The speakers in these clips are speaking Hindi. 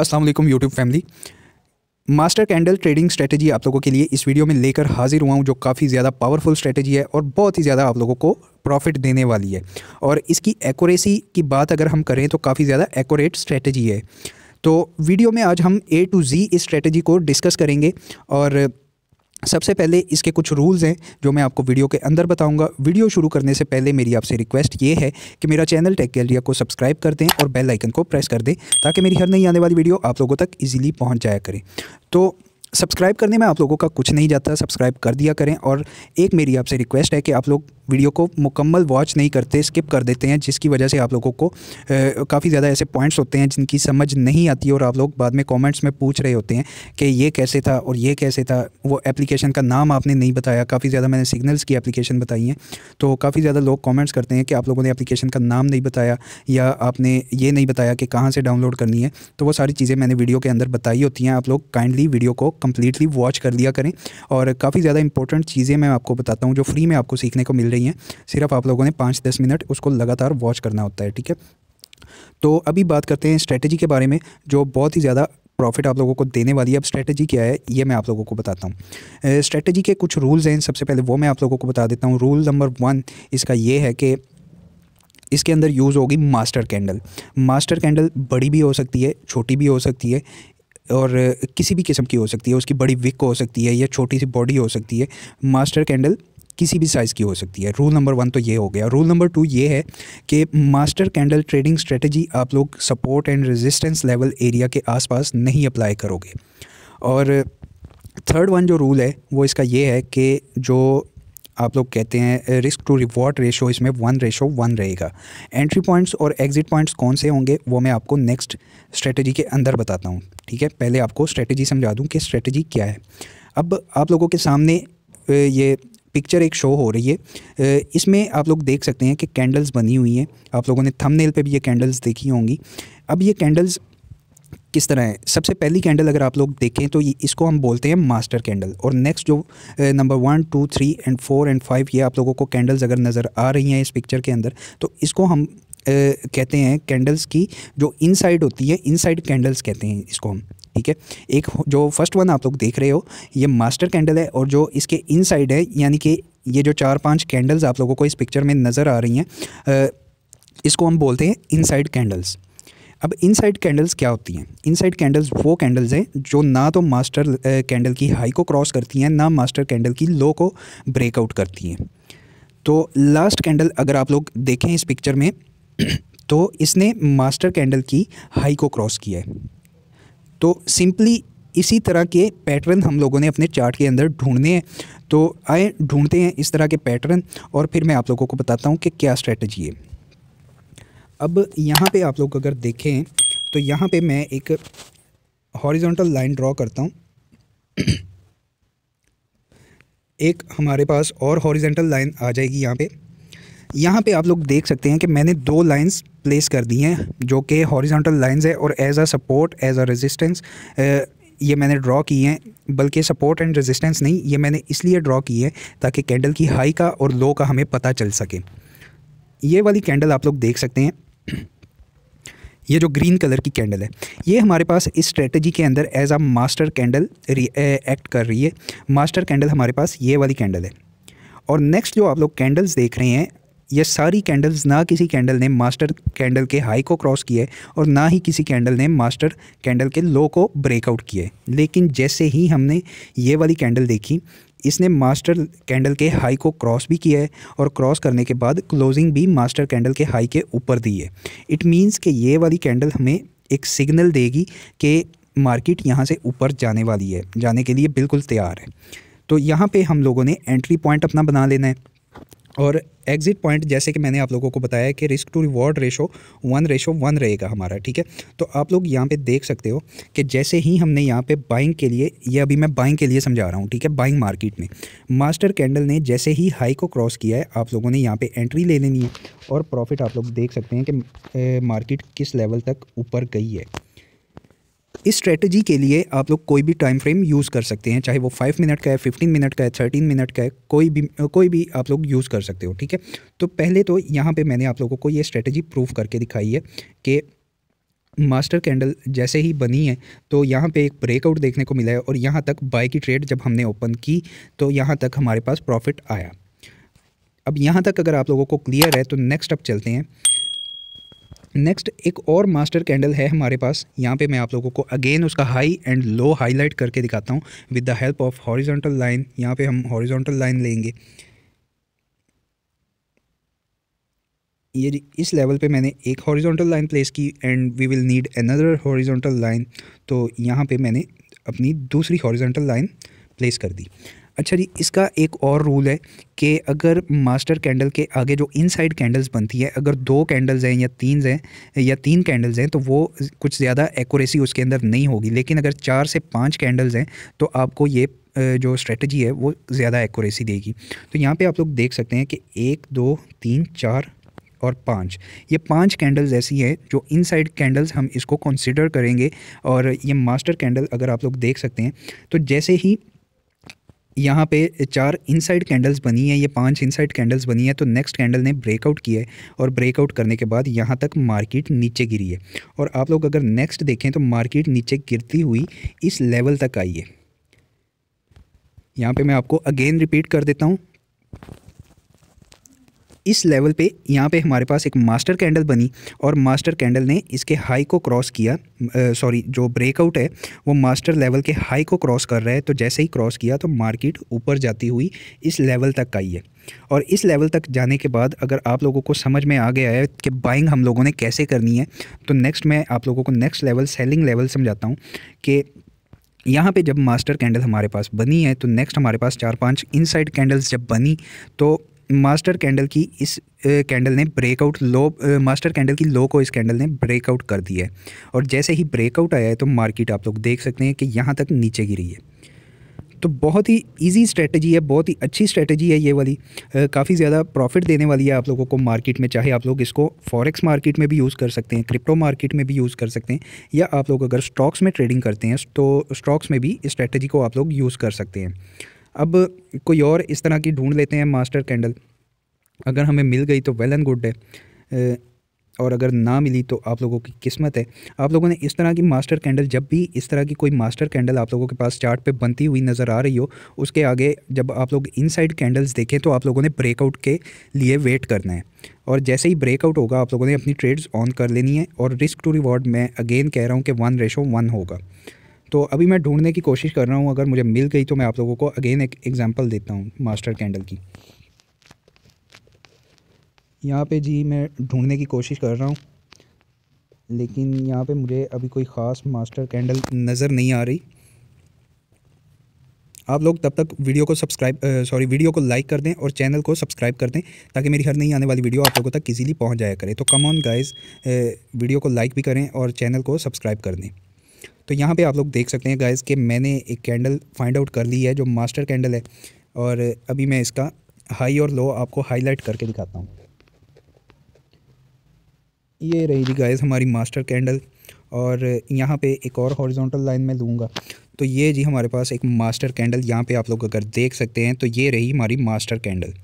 अस्सलाम वालेकुम YouTube family master candle trading strategy आप लोगों के लिए इस वीडियो में लेकर हाजिर हुआ हूँ जो काफ़ी ज़्यादा पावरफुल स्ट्रेटजी है और बहुत ही ज़्यादा आप लोगों को प्रॉफिट देने वाली है और इसकी एक्यूरेसी की बात अगर हम करें तो काफ़ी ज़्यादा एकोरेट स्ट्रेटजी है तो वीडियो में आज हम ए टू जी इस स्ट्रेटजी को डिस्कस करेंगे और सबसे पहले इसके कुछ रूल्स हैं जो मैं आपको वीडियो के अंदर बताऊंगा वीडियो शुरू करने से पहले मेरी आपसे रिक्वेस्ट ये है कि मेरा चैनल टेक गैलरिया को सब्सक्राइब कर दें और बेल आइकन को प्रेस कर दें ताकि मेरी हर नई आने वाली वीडियो आप लोगों तक इजीली पहुंच जाया करें तो सब्सक्राइब करने में आप लोगों का कुछ नहीं जाता सब्सक्राइब कर दिया करें और एक मेरी आपसे रिक्वेस्ट है कि आप लोग वीडियो को मुकम्मल वॉच नहीं करते स्किप कर देते हैं जिसकी वजह से आप लोगों को काफ़ी ज़्यादा ऐसे पॉइंट्स होते हैं जिनकी समझ नहीं आती और आप लोग बाद में कमेंट्स में पूछ रहे होते हैं कि ये कैसे था और ये कैसे था वो एप्लीकेशन का नाम आपने नहीं बताया काफ़ी ज़्यादा मैंने सिग्नल्स की एप्लीकेशन बताई हैं तो काफ़ी ज़्यादा लोग कॉमेंट्स करते हैं कि आप लोगों ने एप्लीकेशन का नाम नहीं बताया या आपने ये नहीं बताया कि कहाँ से डाउनलोड करनी है तो वो सारी चीज़ें मैंने वीडियो के अंदर बताई होती हैं आप लोग काइंडली वीडियो को कम्प्लीटली वॉच कर लिया करें और काफ़ी ज़्यादा इंपॉर्टेंट चीज़ें मैं आपको बताता हूँ जो फ्री में आपको सीखने को मिल रही रही हैं सिर्फ आप लोगों ने पाँच दस मिनट उसको लगातार वॉच करना होता है ठीक है तो अभी बात करते हैं स्ट्रैटेजी के बारे में जो बहुत ही ज़्यादा प्रॉफिट आप लोगों को देने वाली है अब स्ट्रैटेजी क्या है ये मैं आप लोगों को बताता हूँ स्ट्रैटेजी के कुछ रूल्स हैं सबसे पहले वो मैं आप लोगों को बता देता हूँ रूल नंबर वन इसका ये है कि इसके अंदर यूज़ होगी मास्टर कैंडल मास्टर कैंडल बड़ी भी हो सकती है छोटी भी हो सकती है और किसी भी किस्म की हो सकती है उसकी बड़ी विक हो सकती है या छोटी सी बॉडी हो सकती है मास्टर कैंडल किसी भी साइज़ की हो सकती है रूल नंबर वन तो ये हो गया रूल नंबर टू ये है कि मास्टर कैंडल ट्रेडिंग स्ट्रेटजी आप लोग support and resistance level area के आसपास नहीं अप्लाई करोगे और थर्ड वन जो रूल है वो इसका ये है कि जो आप लोग कहते हैं रिस्क टू रिवॉर्ड रेशो इसमें वन रेशो वन रहेगा एंट्री पॉइंट्स और एग्जिट पॉइंट्स कौन से होंगे वो मैं आपको नेक्स्ट स्ट्रेटजी के अंदर बताता हूँ ठीक है पहले आपको स्ट्रेटजी समझा दूँ कि स्ट्रेटजी क्या है अब आप लोगों के सामने ये पिक्चर एक शो हो रही है इसमें आप लोग देख सकते हैं कि कैंडल्स बनी हुई हैं आप लोगों ने थंबनेल पे भी ये कैंडल्स देखी होंगी अब ये कैंडल्स किस तरह है सबसे पहली कैंडल अगर आप लोग देखें तो इसको हम बोलते हैं मास्टर कैंडल और नेक्स्ट जो number one two three and four and five ये आप लोगों को कैंडल्स अगर नज़र आ रही हैं इस पिक्चर के अंदर तो इसको हम कहते हैं कैंडल्स की जो इनसाइड होती है इनसाइड कैंडल्स कहते हैं इसको हम ठीक है एक जो फर्स्ट वन आप लोग देख रहे हो ये मास्टर कैंडल है और जो इसके इन है यानी कि ये जो चार पाँच कैंडल्स आप लोगों को इस पिक्चर में नज़र आ रही हैं इसको हम बोलते हैं इन कैंडल्स अब इनसाइड कैंडल्स क्या होती हैं इनसाइड कैंडल्स वो कैंडल्स हैं जो ना तो मास्टर कैंडल की हाई को क्रॉस करती हैं ना मास्टर कैंडल की लो को ब्रेकआउट करती हैं तो लास्ट कैंडल अगर आप लोग देखें इस पिक्चर में तो इसने मास्टर कैंडल की हाई को क्रॉस किया है तो सिंपली इसी तरह के पैटर्न हम लोगों ने अपने चार्ट के अंदर ढूंढने हैं तो आए ढूंढते हैं इस तरह के पैटर्न और फिर मैं आप लोगों को बताता हूँ कि क्या स्ट्रेटजी है अब यहाँ पे आप लोग अगर देखें तो यहाँ पे मैं एक हॉरिजॉन्टल लाइन ड्रॉ करता हूँ एक हमारे पास और हॉरिजेंटल लाइन आ जाएगी यहाँ पर यहाँ पे आप लोग देख सकते हैं कि मैंने दो लाइंस प्लेस कर दी हैं जो कि हॉरिजॉन्टल लाइंस है और as a support as a resistance ये मैंने ड्रॉ की हैं बल्कि सपोर्ट एंड रेजिस्टेंस नहीं ये मैंने इसलिए ड्रॉ की है ताकि कैंडल की हाई का और लो का हमें पता चल सके ये वाली कैंडल आप लोग देख सकते हैं ये जो ग्रीन कलर की कैंडल है ये हमारे पास इस स्ट्रेटजी के अंदर as a master candle act कर रही है मास्टर कैंडल हमारे पास ये वाली कैंडल है और नेक्स्ट जो आप लोग कैंडल्स देख रहे हैं ये सारी कैंडल्स ना किसी कैंडल ने मास्टर कैंडल के हाई को क्रॉस किए और ना ही किसी कैंडल ने मास्टर कैंडल के लो को ब्रेकआउट किए लेकिन जैसे ही हमने ये वाली कैंडल देखी इसने मास्टर कैंडल के हाई को क्रॉस भी किया है और क्रॉस करने के बाद क्लोजिंग भी मास्टर कैंडल के हाई के ऊपर दी है इट मीन्स कि ये वाली कैंडल हमें एक सिग्नल देगी कि मार्केट यहाँ से ऊपर जाने वाली है जाने के लिए बिल्कुल तैयार है तो यहाँ पे हम लोगों ने एंट्री पॉइंट अपना बना लेना है और एग्जिट पॉइंट जैसे कि मैंने आप लोगों को बताया कि risk to reward ratio one ratio one रहेगा हमारा ठीक है तो आप लोग यहाँ पे देख सकते हो कि जैसे ही हमने यहाँ पे बाइंग के लिए ये अभी मैं बाइंग के लिए समझा रहा हूँ ठीक है बाइंग मार्केट में मास्टर कैंडल ने जैसे ही हाई को क्रॉस किया है आप लोगों ने यहाँ पर एंट्री ले लेनी है और प्रॉफिट आप लोग देख सकते हैं कि मार्केट किस लेवल तक ऊपर गई है इस स्ट्रेटजी के लिए आप लोग कोई भी टाइम फ्रेम यूज़ कर सकते हैं चाहे वो फाइव मिनट का है फिफ्टीन मिनट का है थर्टीन मिनट का है कोई भी कोई भी आप लोग यूज़ कर सकते हो ठीक है तो पहले तो यहाँ पे मैंने आप लोगों को ये स्ट्रेटजी प्रूव करके दिखाई है कि मास्टर कैंडल जैसे ही बनी है तो यहाँ पे एक ब्रेकआउट देखने को मिला है और यहाँ तक बाय की ट्रेड जब हमने ओपन की तो यहाँ तक हमारे पास प्रॉफिट आया अब यहाँ तक अगर आप लोगों को क्लियर है तो नेक्स्ट अब चलते हैं नेक्स्ट एक और मास्टर कैंडल है हमारे पास यहाँ पे मैं आप लोगों को अगेन उसका हाई एंड लो हाईलाइट करके दिखाता हूँ with the help of horizontal line यहाँ पे हम हॉरिजॉन्टल लाइन लेंगे ये इस लेवल पे मैंने एक हॉरिजॉन्टल लाइन प्लेस की and we will need another horizontal line तो यहाँ पे मैंने अपनी दूसरी हॉरिजॉन्टल लाइन प्लेस कर दी अच्छा जी इसका एक और रूल है कि अगर मास्टर कैंडल के आगे जो इनसाइड कैंडल्स बनती है अगर दो कैंडल्स हैं या तीन हैं या तीन कैंडल्स हैं तो वो कुछ ज़्यादा एक्यूरेसी उसके अंदर नहीं होगी लेकिन अगर चार से पाँच कैंडल्स हैं तो आपको ये जो स्ट्रेटजी है वो ज़्यादा एक्यूरेसी देगी तो यहाँ पर आप लोग देख सकते हैं कि एक दो तीन चार और पाँच ये पांच कैंडल्स ऐसी हैं जो इनसाइड कैंडल्स हम इसको कंसिडर करेंगे और ये मास्टर कैंडल अगर आप लोग देख सकते हैं तो जैसे ही यहाँ पे चार इनसाइड कैंडल्स बनी है ये पांच इनसाइड कैंडल्स बनी है तो नेक्स्ट कैंडल ने ब्रेकआउट किया है और ब्रेकआउट करने के बाद यहाँ तक मार्केट नीचे गिरी है और आप लोग अगर नेक्स्ट देखें तो मार्केट नीचे गिरती हुई इस लेवल तक आई है यहाँ पे मैं आपको अगेन रिपीट कर देता हूँ इस लेवल पे यहाँ पे हमारे पास एक मास्टर कैंडल बनी और मास्टर कैंडल ने इसके हाई को क्रॉस किया सॉरी जो ब्रेकआउट है वो मास्टर लेवल के हाई को क्रॉस कर रहा है तो जैसे ही क्रॉस किया तो मार्केट ऊपर जाती हुई इस लेवल तक आई है और इस लेवल तक जाने के बाद अगर आप लोगों को समझ में आ गया है कि बाइंग हम लोगों ने कैसे करनी है तो नेक्स्ट मैं आप लोगों को नेक्स्ट लेवल सेलिंग लेवल समझाता हूँ कि यहाँ पे जब मास्टर कैंडल हमारे पास बनी है तो नेक्स्ट हमारे पास चार पांच इनसाइड कैंडल्स जब बनी तो मास्टर कैंडल की इस कैंडल ने ब्रेकआउट लो मास्टर कैंडल की लो को इस कैंडल ने ब्रेकआउट कर दिया है और जैसे ही ब्रेकआउट आया है तो मार्केट आप लोग देख सकते हैं कि यहाँ तक नीचे गिरी है तो बहुत ही इजी स्ट्रेटजी है बहुत ही अच्छी स्ट्रेटजी है ये वाली काफ़ी ज़्यादा प्रॉफिट देने वाली है आप लोगों को मार्केट में चाहे आप लोग इसको फॉरेक्स मार्केट में भी यूज़ कर सकते हैं क्रिप्टो मार्केट में भी यूज़ कर सकते हैं या आप लोग अगर स्टॉक्स में ट्रेडिंग करते हैं तो स्टॉक्स में भी इस स्ट्रेटजी को आप लोग यूज़ कर सकते हैं अब कोई और इस तरह की ढूंढ लेते हैं मास्टर कैंडल अगर हमें मिल गई तो वेल एंड गुड है और अगर ना मिली तो आप लोगों की किस्मत है आप लोगों ने इस तरह की मास्टर कैंडल जब भी इस तरह की कोई मास्टर कैंडल आप लोगों के पास चार्ट पे बनती हुई नज़र आ रही हो उसके आगे जब आप लोग इनसाइड कैंडल्स देखें तो आप लोगों ने ब्रेकआउट के लिए वेट करना है और जैसे ही ब्रेकआउट होगा आप लोगों ने अपनी ट्रेड्स ऑन कर लेनी है और रिस्क टू रिवॉर्ड मैं अगेन कह रहा हूँ कि वन रेशो वन होगा तो अभी मैं ढूंढने की कोशिश कर रहा हूँ अगर मुझे मिल गई तो मैं आप लोगों को अगेन एक एग्ज़ाम्पल देता हूँ मास्टर कैंडल की यहाँ पे जी मैं ढूंढने की कोशिश कर रहा हूँ लेकिन यहाँ पे मुझे अभी कोई ख़ास मास्टर कैंडल नज़र नहीं आ रही आप लोग तब तक वीडियो को सब्सक्राइब सॉरी वीडियो को लाइक कर दें और चैनल को सब्सक्राइब कर दें ताकि मेरी हर नई आने वाली वीडियो आप लोगों तक इजीली पहुंच जाया करे तो कम ऑन गाइस वीडियो को लाइक भी करें और चैनल को सब्सक्राइब कर दें तो यहाँ पे आप लोग देख सकते हैं गाइज़ कि मैंने एक कैंडल फाइंड आउट कर ली है जो मास्टर कैंडल है और अभी मैं इसका हाई और लो आपको हाईलाइट करके दिखाता हूँ ये रही जी गाइज़ हमारी मास्टर कैंडल और यहाँ पे एक और हॉरिजॉन्टल लाइन में लूँगा तो ये जी हमारे पास एक मास्टर कैंडल यहाँ पे आप लोग अगर देख सकते हैं तो ये रही हमारी मास्टर कैंडल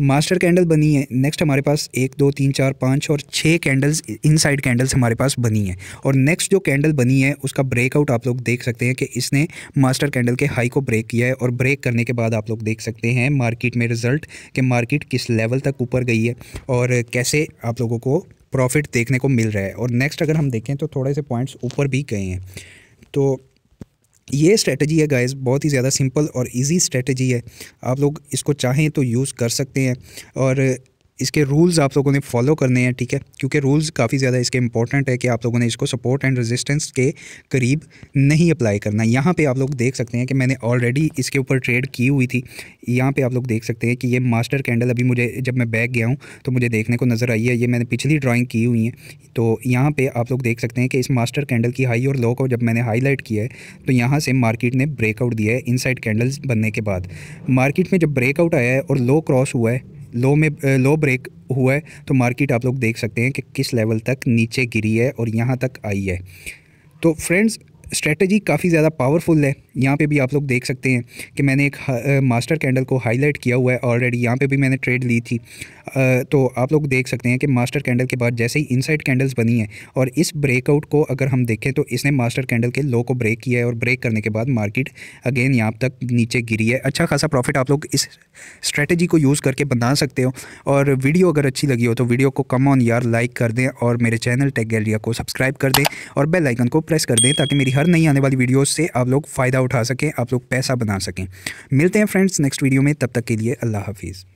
मास्टर कैंडल बनी है नेक्स्ट हमारे पास एक दो तीन चार पाँच और छः कैंडल्स इनसाइड कैंडल्स हमारे पास बनी है और नेक्स्ट जो कैंडल बनी है उसका ब्रेकआउट आप लोग देख सकते हैं कि इसने मास्टर कैंडल के हाई को ब्रेक किया है और ब्रेक करने के बाद आप लोग देख सकते हैं मार्केट में रिजल्ट कि मार्केट किस लेवल तक ऊपर गई है और कैसे आप लोगों को प्रॉफिट देखने को मिल रहा है और नेक्स्ट अगर हम देखें तो थोड़े से पॉइंट्स ऊपर भी गए हैं तो ये स्ट्रेटजी है गाइस बहुत ही ज़्यादा सिंपल और इजी स्ट्रेटजी है आप लोग इसको चाहें तो यूज़ कर सकते हैं और इसके रूल्स आप लोगों ने फॉलो करने हैं ठीक है क्योंकि रूल्स काफ़ी ज़्यादा इसके इंपॉर्टेंट है कि आप लोगों ने इसको सपोर्ट एंड रेजिस्टेंस के करीब नहीं अप्लाई करना यहाँ पे आप लोग देख सकते हैं कि मैंने ऑलरेडी इसके ऊपर ट्रेड की हुई थी यहाँ पे आप लोग देख सकते हैं कि ये मास्टर कैंडल अभी मुझे जब मैं बैक गया हूँ तो मुझे देखने को नज़र आई है ये मैंने पिछली ड्राइंग की हुई है तो यहाँ पर आप लोग देख सकते हैं कि इस मास्टर कैंडल की हाई और लो को जब मैंने हाईलाइट किया है तो यहाँ से मार्केट ने ब्रेकआउट दिया है इनसाइड कैंडल्स बनने के बाद मार्केट में जब ब्रेकआउट आया है और लो क्रॉस हुआ है लो में लो ब्रेक हुआ है तो मार्केट आप लोग देख सकते हैं कि किस लेवल तक नीचे गिरी है और यहाँ तक आई है तो फ्रेंड्स स्ट्रेटजी काफ़ी ज़्यादा पावरफुल है यहाँ पे भी आप लोग देख सकते हैं कि मैंने एक मास्टर कैंडल को हाईलाइट किया हुआ है ऑलरेडी यहाँ पे भी मैंने ट्रेड ली थी आ, तो आप लोग देख सकते हैं कि मास्टर कैंडल के बाद जैसे ही इनसाइड कैंडल्स बनी है और इस ब्रेकआउट को अगर हम देखें तो इसने मास्टर कैंडल के लो को ब्रेक किया है और ब्रेक करने के बाद मार्केट अगेन यहाँ तक नीचे गिरी है अच्छा खासा प्रॉफिट आप लोग इस स्ट्रेटजी को यूज़ करके बना सकते हो और वीडियो अगर अच्छी लगी हो तो वीडियो को कम ऑन यार लाइक कर दें और मेरे चैनल टेक गैलरिया को सब्सक्राइब कर दें और बेल को प्रेस कर दें ताकि मेरी हर नई आने वाली वीडियोज़ से आप लोग फ़ायदा फ़ायदा उठा सकें आप लोग पैसा बना सकें मिलते हैं फ्रेंड्स नेक्स्ट वीडियो में तब तक के लिए अल्लाह हाफिज़